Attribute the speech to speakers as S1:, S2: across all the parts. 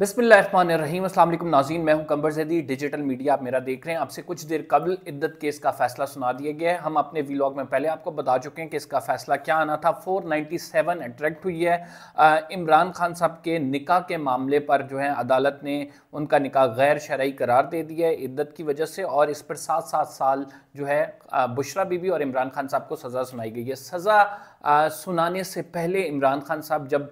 S1: बिस्मिल्लाम अल्लाम नाजीन मैं हूं कंबर जैदी डिजिटल मीडिया आप मेरा देख रहे हैं आपसे कुछ देर कबल इद्दत केस का फैसला सुना दिया गया है हम अपने वीलॉग में पहले आपको बता चुके हैं कि इसका फैसला क्या आना था 497 अट्रैक्ट हुई है इमरान खान साहब के निका के मामले पर जो है अदालत ने उनका निका गैर शराई करार दे दिया है इद्दत की वजह से और इस पर सात सात साल जो है बुशरा बीबी और इमरान खान साहब को सज़ा सुनाई गई है सज़ा सुनाने से पहले इमरान खान साहब जब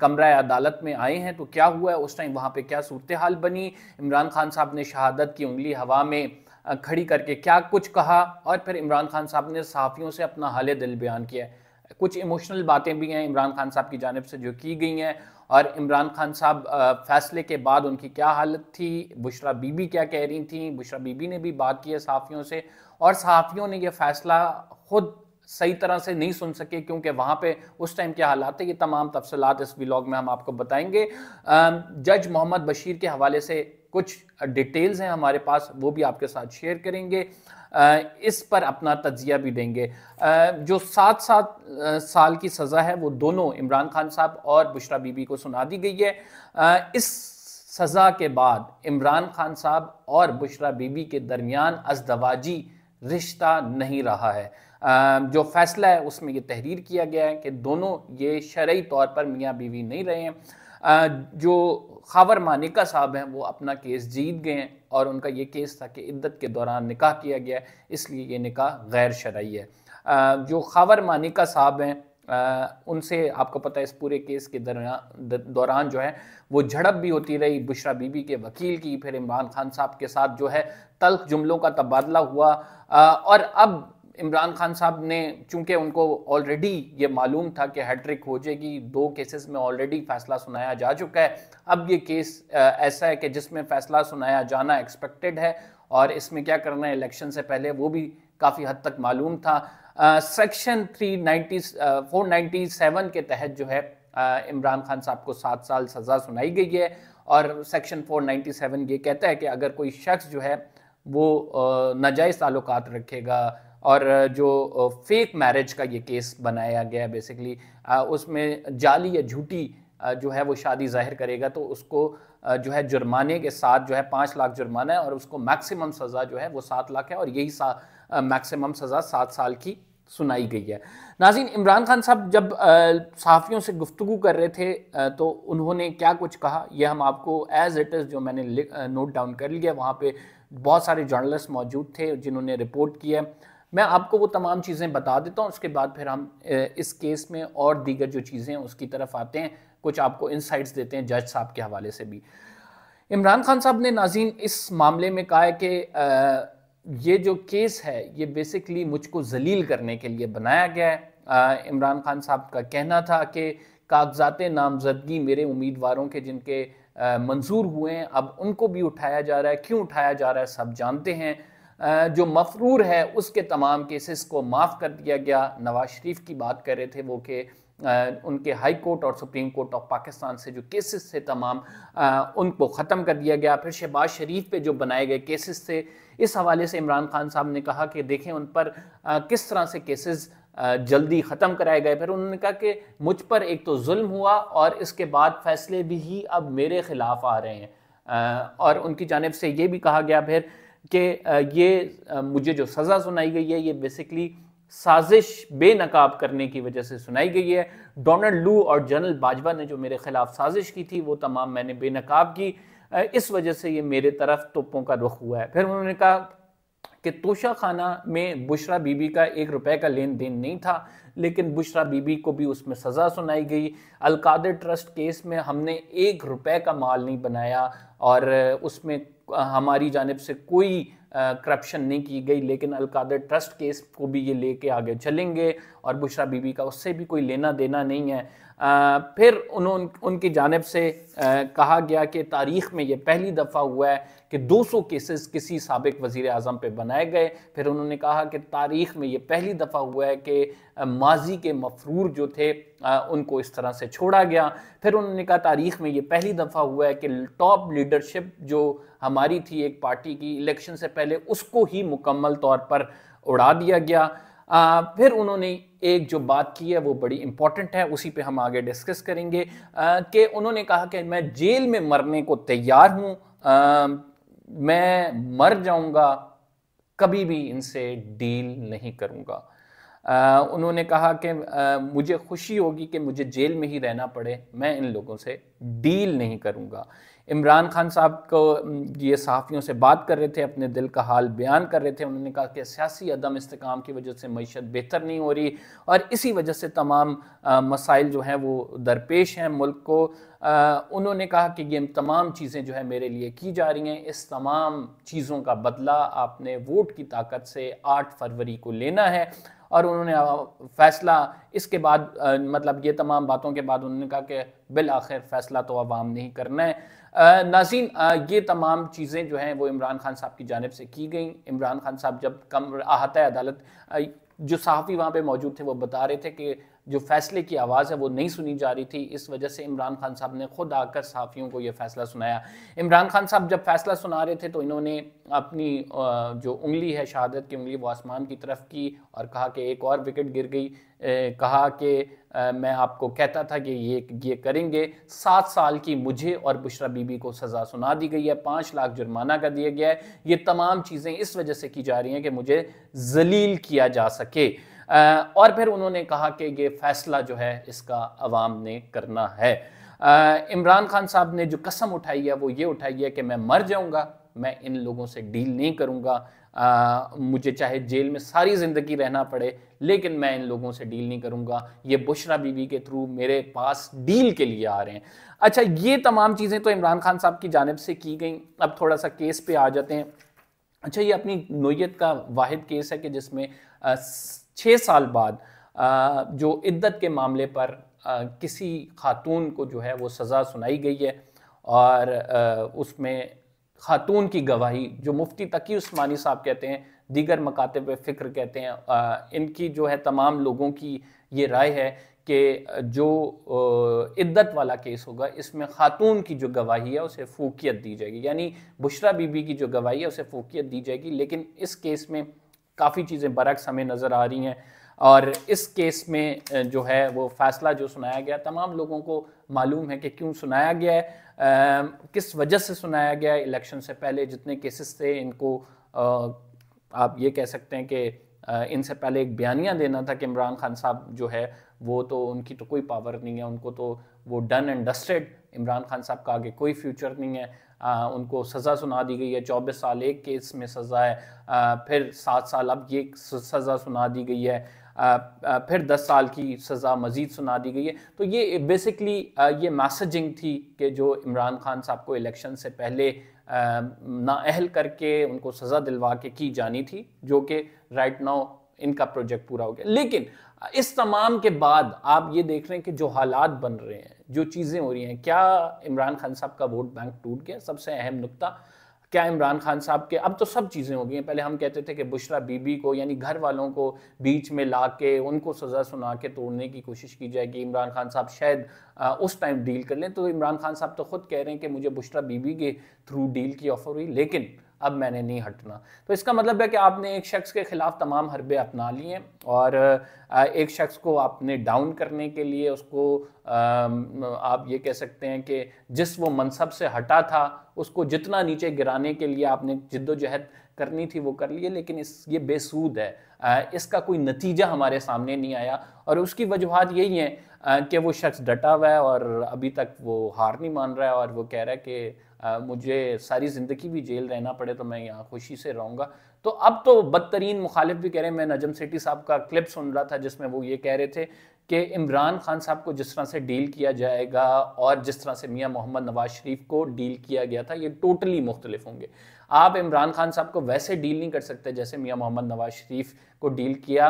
S1: कमरा अदालत में आए हैं तो क्या हुआ है उस टाइम टाइम वहाँ पर क्या सूरत हाल बनी इमरान खान साहब ने शहादत की उंगली हवा में खड़ी करके क्या कुछ कहा और फिर इमरान खान साहब ने सहाफ़ियों से अपना हाल दिल बयान किया है कुछ इमोशनल बातें भी हैं इमरान खान साहब की जानब से जो की गई हैं और इमरान खान साहब फैसले के बाद उनकी क्या हालत थी बुशरा बीबी क्या कह रही थी बुशरा बीबी ने भी बात की है सहाफ़ियों से और सहाफ़ियों ने यह फ़ैसला ख़ुद सही तरह से नहीं सुन सके क्योंकि वहां पे उस टाइम के हालात है ये तमाम तफसलत इस ब्लॉग में हम आपको बताएंगे जज मोहम्मद बशीर के हवाले से कुछ डिटेल्स हैं हमारे पास वो भी आपके साथ शेयर करेंगे इस पर अपना तजिया भी देंगे जो सात सात साल की सज़ा है वो दोनों इमरान खान साहब और बुशरा बीबी को सुना दी गई है इस सज़ा के बाद इमरान खान साहब और बुशरा बीबी के दरमियान अजदवाजी रिश्ता नहीं रहा है जो फ़ैसला है उसमें ये तहरीर किया गया है कि दोनों ये शर्य तौर पर मियाँ बीवी नहीं रहे हैं जो खावर मानिका साहब हैं वो अपना केस जीत गए हैं और उनका ये केस था कि इद्दत के दौरान निकाह किया गया है इसलिए ये निकाह गैर शरा है जो खावर मानिका साहब हैं आ, उनसे आपको पता है इस पूरे केस के दौरान जो है वो झड़प भी होती रही बुशरा बीबी के वकील की फिर इमरान खान साहब के साथ जो है तल्ख जुमलों का तबादला हुआ आ, और अब इमरान खान साहब ने चूंकि उनको ऑलरेडी ये मालूम था कि हैट्रिक हो जाएगी दो केसेस में ऑलरेडी फैसला सुनाया जा चुका है अब ये केस ऐसा है कि जिसमें फैसला सुनाया जाना एक्सपेक्टेड है और इसमें क्या करना है इलेक्शन से पहले वो भी काफ़ी हद तक मालूम था section three ninety four ninety seven के तहत जो है इमरान खान साहब को सात साल सज़ा सुनाई गई है और सेक्शन फोर नाइन्टी सेवन ये कहता है कि अगर कोई शख्स जो है वो नजायज़ ताल्लुक रखेगा और जो फेक मैरिज का ये केस बनाया गया बेसिकली उसमें जाली या झूठी जो है वो शादी जाहिर करेगा तो उसको जो है जुर्माने के साथ जो है पाँच लाख जुर्माना है और उसको मैक्सिमम सज़ा जो है वो सात लाख है और यही सा मैक्सिमम सज़ा सात साल की सुनाई गई है नाजीन इमरान खान साहब जब सहाफ़ियों से गुफ्तु कर रहे थे तो उन्होंने क्या कुछ कहा यह हम आपको एज़ इट इज़ जो मैंने नोट डाउन कर लिया वहाँ पे बहुत सारे जर्नलिस्ट मौजूद थे जिन्होंने रिपोर्ट किया मैं आपको वो तमाम चीज़ें बता देता हूँ उसके बाद फिर हम इस केस में और दीगर जो चीज़ें हैं उसकी तरफ आते हैं कुछ आपको इंसाइट्स देते हैं जज साहब के हवाले से भी इमरान खान साहब ने नाजीन इस मामले में कहा है कि ये जो केस है ये बेसिकली मुझको जलील करने के लिए बनाया गया है इमरान खान साहब का कहना था कि कागजात नामजदगी मेरे उम्मीदवारों के जिनके मंजूर हुए हैं अब उनको भी उठाया जा रहा है क्यों उठाया जा रहा है सब जानते हैं जो मफरूर है उसके तमाम केसेस को माफ़ कर दिया गया नवाज शरीफ की बात कर रहे थे वो कि उनके हाई कोर्ट और सुप्रीम कोर्ट ऑफ पाकिस्तान से जो केसेस थे तमाम उनको ख़त्म कर दिया गया फिर शहबाज शरीफ पे जो बनाए गए केसेस थे इस हवाले से इमरान खान साहब ने कहा कि देखें उन पर किस तरह से केसेस जल्दी ख़त्म कराए गए फिर उन्होंने कहा कि मुझ पर एक तो जुल्म हुआ और इसके बाद फैसले भी ही अब मेरे ख़िलाफ़ आ रहे हैं और उनकी जानब से ये भी कहा गया फिर कि ये मुझे जो सज़ा सुनाई गई है ये बेसिकली साजिश बेनकाब करने की वजह से सुनाई गई है डोनाल्ड लू और जनरल बाजवा ने जो मेरे खिलाफ साजिश की थी वो तमाम मैंने बेनकाब की इस वजह से ये मेरे तरफ तोपों का रुख हुआ है फिर उन्होंने कहा कि तोशा खाना में बुशरा बीबी का एक रुपए का लेन देन नहीं था लेकिन बुशरा बीबी को भी उसमें सज़ा सुनाई गई अलकादर ट्रस्ट केस में हमने एक रुपए का माल नहीं बनाया और उसमें हमारी जानब से कोई करप्शन नहीं की गई लेकिन अलकादर ट्रस्ट केस को भी ये लेके आगे चलेंगे और बुशरा बीबी का उससे भी कोई लेना देना नहीं है फिर उन्होंने उनकी जानब से कहा गया कि तारीख़ में यह पहली दफ़ा हुआ है कि 200 केसेस किसी सबक वज़ी अजम पर बनाए गए फिर उन्होंने कहा कि तारीख़ में यह पहली दफ़ा हुआ है कि माजी के मफरूर जो थे उनको इस तरह से छोड़ा गया फिर उन्होंने कहा तारीख़ में यह पहली दफ़ा हुआ है कि टॉप लीडरशिप जो हमारी थी एक पार्टी की इलेक्शन से पहले उसको ही मुकम्मल तौर पर उड़ा दिया गया आ, फिर उन्होंने एक जो बात की है वो बड़ी इंपॉर्टेंट है उसी पे हम आगे डिस्कस करेंगे कि उन्होंने कहा कि मैं जेल में मरने को तैयार हूँ मैं मर जाऊंगा कभी भी इनसे डील नहीं करूँगा उन्होंने कहा कि मुझे खुशी होगी कि मुझे जेल में ही रहना पड़े मैं इन लोगों से डील नहीं करूँगा इमरान खान साहब को ये सहाफ़ियों से बात कर रहे थे अपने दिल का हाल बयान कर रहे थे उन्होंने कहा कि सियासी अदम इसकाम की वजह से मीशत बेहतर नहीं हो रही और इसी वजह से तमाम मसाइल जो हैं वो दरपेश हैं मुल्क को आ, उन्होंने कहा कि ये तमाम चीज़ें जो है मेरे लिए की जा रही हैं इस तमाम चीज़ों का बदला आपने वोट की ताकत से आठ फरवरी को लेना है और उन्होंने फैसला इसके बाद मतलब ये तमाम बातों के बाद उन्होंने कहा कि बिल आखिर फैसला तो आवाम नहीं करना है नाजीन ये तमाम चीज़ें जो हैं वो इमरान खान साहब की जानब से की गई इमरान खान साहब जब कम आहत अदालत जो सहाफ़ी वहाँ पर मौजूद थे वो बता रहे थे कि जो फैसले की आवाज़ है वो नहीं सुनी जा रही थी इस वजह से इमरान खान साहब ने खुद आकर सहाफ़ियों को ये फैसला सुनाया इमरान खान साहब जब फैसला सुना रहे थे तो इन्होंने अपनी जो उंगली है शहादत की उंगली वो आसमान की तरफ की और कहा कि एक और विकेट गिर गई कहा कि मैं आपको कहता था कि ये ये करेंगे सात साल की मुझे और बुशरा बीबी को सज़ा सुना दी गई है पाँच लाख जुर्माना कर दिया गया है ये तमाम चीज़ें इस वजह से की जा रही हैं कि मुझे जलील किया जा सके और फिर उन्होंने कहा कि ये फैसला जो है इसका अवाम ने करना है इमरान खान साहब ने जो कसम उठाई है वो ये उठाई है कि मैं मर जाऊंगा मैं इन लोगों से डील नहीं करूंगा मुझे चाहे जेल में सारी ज़िंदगी रहना पड़े लेकिन मैं इन लोगों से डील नहीं करूंगा ये बुशरा बीवी के थ्रू मेरे पास डील के लिए आ रहे हैं अच्छा ये तमाम चीज़ें तो इमरान खान साहब की जानब से की गई अब थोड़ा सा केस पे आ जाते हैं अच्छा ये अपनी नोयत का वाद केस है कि जिसमें आ, छः साल बाद जो इद्दत के मामले पर किसी खातून को जो है वो सज़ा सुनाई गई है और उसमें खातून की गवाही जो मुफ्ती तकी उस्मानी साहब कहते हैं दीगर मकातब फ़िक्र कहते हैं इनकी जो है तमाम लोगों की ये राय है कि जो इद्दत वाला केस होगा इसमें खातून की जो गवाही है उसे फूकियत दी जाएगी यानी बुशरा बीबी की जो गवाही है उसे फूकियत दी जाएगी लेकिन इस केस में काफ़ी चीज़ें बरक्स हमें नज़र आ रही हैं और इस केस में जो है वो फ़ैसला जो सुनाया गया तमाम लोगों को मालूम है कि क्यों सुनाया गया है आ, किस वजह से सुनाया गया है इलेक्शन से पहले जितने केसेस थे इनको आ, आप ये कह सकते हैं कि इनसे पहले एक बयानियाँ देना था कि इमरान खान साहब जो है वो तो उनकी तो कोई पावर नहीं है उनको तो वो done and dusted Imran Khan साहब का आगे कोई फ्यूचर नहीं है आ, उनको सज़ा सुना दी गई है चौबीस साल एक केस में सज़ा है आ, फिर सात साल अब ये सज़ा सुना दी गई है आ, फिर दस साल की सज़ा मज़ीद सुना दी गई है तो ये बेसिकली ये मैसेजिंग थी कि जो इमरान खान साहब को इलेक्शन से पहले नाअहल करके उनको सज़ा दिलवा के की जानी थी जो कि राइट नाउ इनका प्रोजेक्ट पूरा हो गया लेकिन इस तमाम के बाद आप ये देख रहे हैं कि जो हालात बन रहे हैं जो चीज़ें हो रही हैं क्या इमरान खान साहब का वोट बैंक टूट गया सबसे अहम नुकता क्या इमरान खान साहब के अब तो सब चीज़ें हो गई हैं पहले हम कहते थे कि बुशरा बीबी को यानी घर वालों को बीच में ला के उनको सज़ा सुना के तोड़ने की कोशिश की जाएगी इमरान खान साहब शायद उस टाइम डील कर लें तो इमरान खान साहब तो खुद कह रहे हैं कि मुझे बुशरा बीबी के थ्रू डील की ऑफ़र हुई लेकिन अब मैंने नहीं हटना तो इसका मतलब है कि आपने एक शख्स के ख़िलाफ़ तमाम हरबे अपना लिए और एक शख्स को आपने डाउन करने के लिए उसको आप ये कह सकते हैं कि जिस वो मनसब से हटा था उसको जितना नीचे गिराने के लिए आपने जिद्दोजहद करनी थी वो कर लिए लेकिन इस ये बेसूद है इसका कोई नतीजा हमारे सामने नहीं आया और उसकी वजूहत यही है कि वो शख्स डटा हुआ है और अभी तक वो हार नहीं मान रहा है और वो कह रहा है कि मुझे सारी ज़िंदगी भी जेल रहना पड़े तो मैं यहाँ खुशी से रहूँगा तो अब तो बदतरीन मुखालिफ भी कह रहे हैं मैं नजम सेठी साहब का क्लिप सुन रहा था जिसमें वो ये कह रहे थे कि इमरान खान साहब को जिस तरह से डील किया जाएगा और जिस तरह से मियाँ मोहम्मद नवाज शरीफ को डील किया गया था ये टोटली मुख्तलिफ होंगे आप इमरान खान साहब को वैसे डील नहीं कर सकते जैसे मियाँ मोहम्मद नवाज शरीफ को डील किया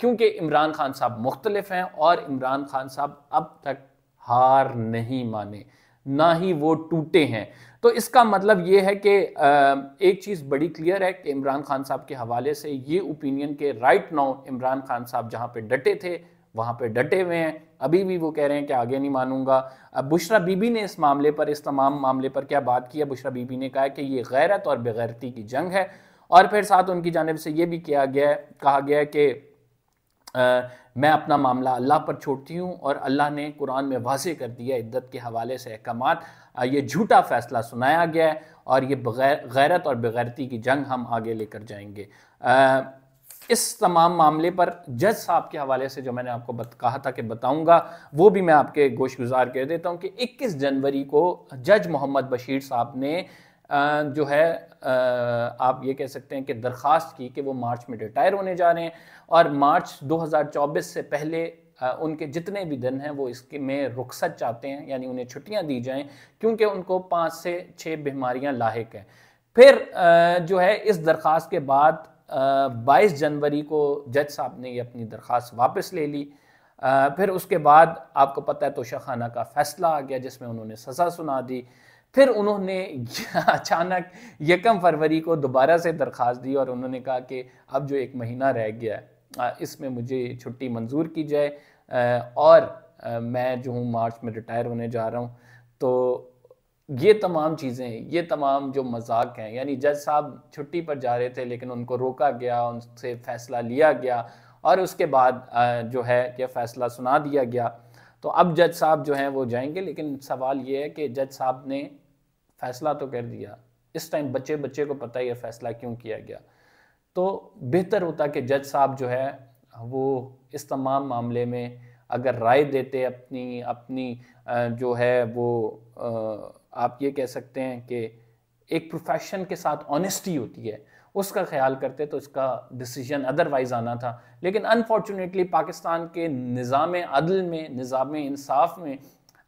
S1: क्योंकि इमरान खान साहब मुख्तलिफ हैं और इमरान खान साहब अब तक हार नहीं माने ना ही वो टूटे हैं तो इसका मतलब ये है कि एक चीज़ बड़ी क्लियर है कि इमरान खान साहब के हवाले से ये ओपिनियन के राइट नाउ इमरान खान साहब जहाँ पे डटे थे वहाँ पे डटे हुए हैं अभी भी वो कह रहे हैं कि आगे नहीं मानूंगा अब बुशरा बीबी ने इस मामले पर इस तमाम मामले पर क्या बात की है बुशरा बीबी ने कहा कि ये गैरत और बेगैरती की जंग है और फिर साथ उनकी जानब से ये भी किया गया कहा गया कि आ, मैं अपना मामला अल्लाह पर छोड़ती हूँ और अल्लाह ने कुरान में वाजे कर दिया इद्दत के हवाले से अहकाम ये झूठा फैसला सुनाया गया है और ये बगैर गैरत और बगैरती की जंग हम आगे लेकर जाएंगे आ, इस तमाम मामले पर जज साहब के हवाले से जो मैंने आपको बत, कहा था कि बताऊंगा वो भी मैं आपके गोश गुजार कर देता हूँ कि 21 जनवरी को जज मोहम्मद बशीर साहब ने जो है आप ये कह सकते हैं कि दरख्वास्त की कि वो मार्च में रिटायर होने जा रहे हैं और मार्च 2024 से पहले उनके जितने भी दिन हैं वो इसके में रुखसत चाहते हैं यानी उन्हें छुट्टियां दी जाएं क्योंकि उनको पाँच से छः बीमारियां लाक हैं फिर जो है इस दरख्वास्त के बाद बाईस जनवरी को जज साहब ने ये अपनी दरख्वास्त वापस ले ली आ, फिर उसके बाद आपको पता है तोशा खाना का फैसला आ गया जिसमें उन्होंने सज़ा सुना दी फिर उन्होंने अचानक यकम फरवरी को दोबारा से दरख्वास्त दी और उन्होंने कहा कि अब जो एक महीना रह गया है इसमें मुझे छुट्टी मंजूर की जाए और मैं जो हूँ मार्च में रिटायर होने जा रहा हूँ तो ये तमाम चीज़ें ये तमाम जो मजाक हैं यानी जज साहब छुट्टी पर जा रहे थे लेकिन उनको रोका गया उनसे फ़ैसला लिया गया और उसके बाद जो है यह फ़ैसला सुना दिया गया तो अब जज साहब जो हैं वो जाएंगे लेकिन सवाल ये है कि जज साहब ने फ़ैसला तो कर दिया इस टाइम बच्चे बच्चे को पता है यह फ़ैसला क्यों किया गया तो बेहतर होता कि जज साहब जो है वो इस तमाम मामले में अगर राय देते अपनी अपनी जो है वो आप ये कह सकते हैं कि एक प्रोफेशन के साथ ऑनेस्टी होती है उसका ख्याल करते तो इसका डिसीजन अदरवाइज आना था लेकिन अनफॉर्चुनेटली पाकिस्तान के निज़ाम अदल में निज़ाम इंसाफ में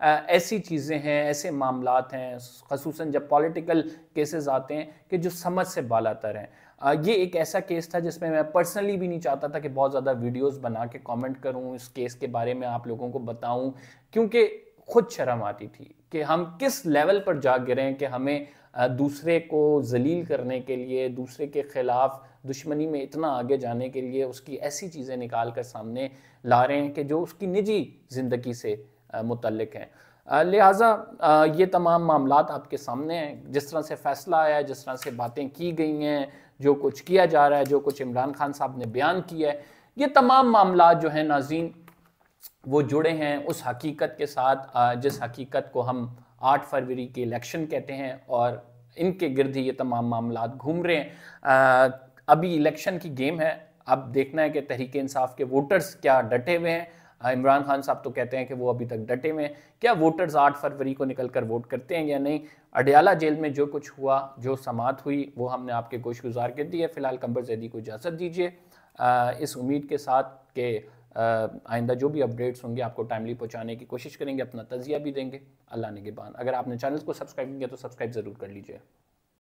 S1: आ, ऐसी चीज़ें हैं ऐसे मामला हैं खसूस जब पॉलिटिकल केसेस आते हैं कि जो समझ से बालातर हैं आ, ये एक ऐसा केस था जिसमें मैं पर्सनली भी नहीं चाहता था कि बहुत ज़्यादा वीडियोस बना के कमेंट करूं इस केस के बारे में आप लोगों को बताऊं क्योंकि खुद शर्म आती थी कि हम किस लेवल पर जा गिरे हैं कि हमें दूसरे को जलील करने के लिए दूसरे के ख़िलाफ़ दुश्मनी में इतना आगे जाने के लिए उसकी ऐसी चीज़ें निकाल कर सामने ला रहे हैं कि जो उसकी निजी ज़िंदगी से मुतलक हैं लिहाजा ये तमाम मामला आपके सामने हैं जिस तरह से फ़ैसला आया है जिस तरह से बातें की गई हैं जो कुछ किया जा रहा है जो कुछ इमरान खान साहब ने बयान किया है ये तमाम मामला जो है नाजीन वो जुड़े हैं उस हकीकत के साथ जिस हकीकत को हम आठ फरवरी के इलेक्शन कहते हैं और इनके गिरद ही ये तमाम मामला घूम रहे हैं अभी इलेक्शन की गेम है अब देखना है कि तहरीक इंसाफ के वोटर्स क्या डटे हुए हैं इमरान खान साहब तो कहते हैं कि वो अभी तक डटे हुए हैं क्या वोटर्स आठ फरवरी को निकल कर वोट करते हैं या नहीं अडयाला जेल में जो कुछ हुआ जो समात हुई वो हमने आपके गोश गुजार कर दी है फ़िलहाल कंबर जैदी को इजाज़त दीजिए इस उम्मीद के साथ के आइंदा जो भी अपडेट्स होंगे आपको टाइमली पहुंचाने की कोशिश करेंगे अपना तजिया भी देंगे अल्लाह ने के बाद अगर आपने चैनल को सब्सक्राइब किया तो सब्सक्राइब ज़रूर कर लीजिए